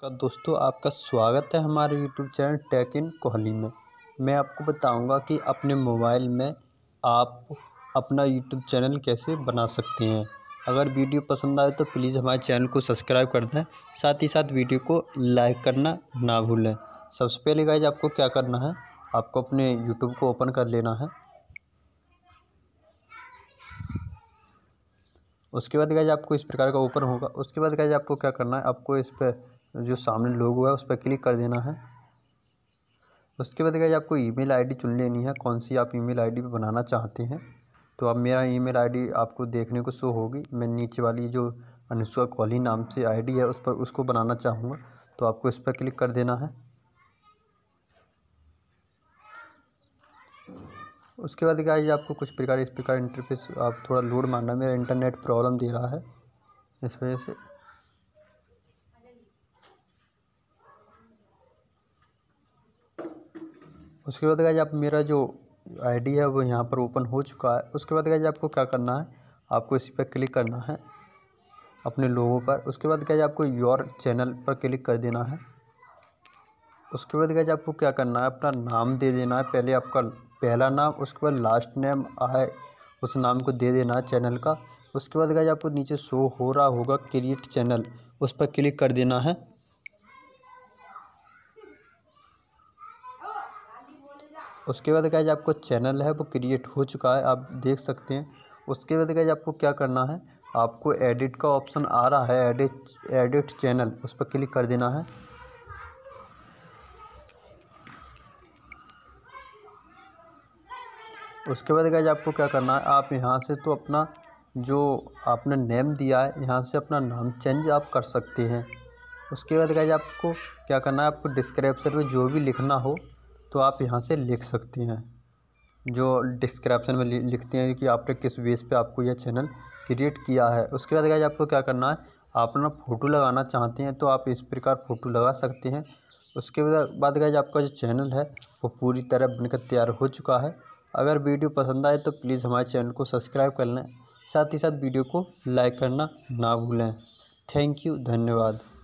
का दोस्तों आपका स्वागत है हमारे YouTube channel tech in Kohli में मैं आपको बताऊंगा कि अपने मोबाइल में आप अपना यूट्यूब चैनल कैसे बना सकते हैं अगर वीडियो पसंद आए तो प्लीज़ हमारे चैनल को सब्सक्राइब कर दें साथ ही साथ वीडियो को लाइक करना ना भूलें सबसे पहले गाइज आपको क्या करना है आपको अपने यूट्यूब को ओपन कर लेना है उसके बाद गाइज आपको इस प्रकार का ओपन होगा उसके बाद गाइज आपको क्या करना है आपको इस पर जो सामने लोगो है उस पर क्लिक कर देना है उसके बाद क्या आपको ईमेल आईडी चुन लेनी है कौन सी आप ईमेल आईडी पे बनाना चाहते हैं तो अब मेरा ईमेल आईडी आपको देखने को शो होगी मैं नीचे वाली जो अनुष्का कॉली नाम से आईडी है उस पर उसको बनाना चाहूँगा तो आपको इस पर क्लिक कर देना है उसके बाद गाइज आपको कुछ प्रकार इस प्रकार इंटरफेस आप थोड़ा लोड मानना मेरा इंटरनेट प्रॉब्लम दे रहा है इस वजह से उसके बाद गाइज आप मेरा जो आईडी है वो यहाँ पर ओपन हो चुका है उसके बाद गाइज आपको क्या करना है आपको इसी पर क्लिक करना है अपने लोगों पर उसके बाद गाइज आपको योर चैनल पर क्लिक कर देना है उसके बाद गाइज आपको क्या करना है अपना नाम दे देना है पहले आपका पहला नाम उसके बाद लास्ट नेम आए उस नाम को दे देना है चैनल का उसके बाद गाइज आपको नीचे शो हो रहा होगा क्रिएट चैनल उस पर क्लिक कर देना है उसके बाद गाइज आपको चैनल है वो क्रिएट हो चुका है आप देख सकते हैं उसके बाद गाइज आपको क्या करना है आपको एडिट का ऑप्शन आ रहा है एडिट एडिट चैनल उस पर क्लिक कर देना है उसके बाद गाइज आपको क्या करना है आप यहाँ से तो अपना जो आपने नेम दिया है यहाँ से अपना नाम चेंज आप कर सकते हैं उसके बाद गाइज आपको क्या करना है आपको डिस्क्रिप्शन में जो भी लिखना हो तो आप यहाँ से लिख सकते हैं जो डिस्क्रिप्शन में लिखते हैं कि आपने किस बेस पे आपको यह चैनल क्रिएट किया है उसके बाद गाइज आपको क्या करना है आप अपना फ़ोटो लगाना चाहते हैं तो आप इस प्रकार फ़ोटो लगा सकते हैं उसके बाद गाइज आपका जो चैनल है वो पूरी तरह बनकर तैयार हो चुका है अगर वीडियो पसंद आए तो प्लीज़ हमारे चैनल को सब्सक्राइब कर लें साथ ही साथ वीडियो को लाइक करना ना भूलें थैंक यू धन्यवाद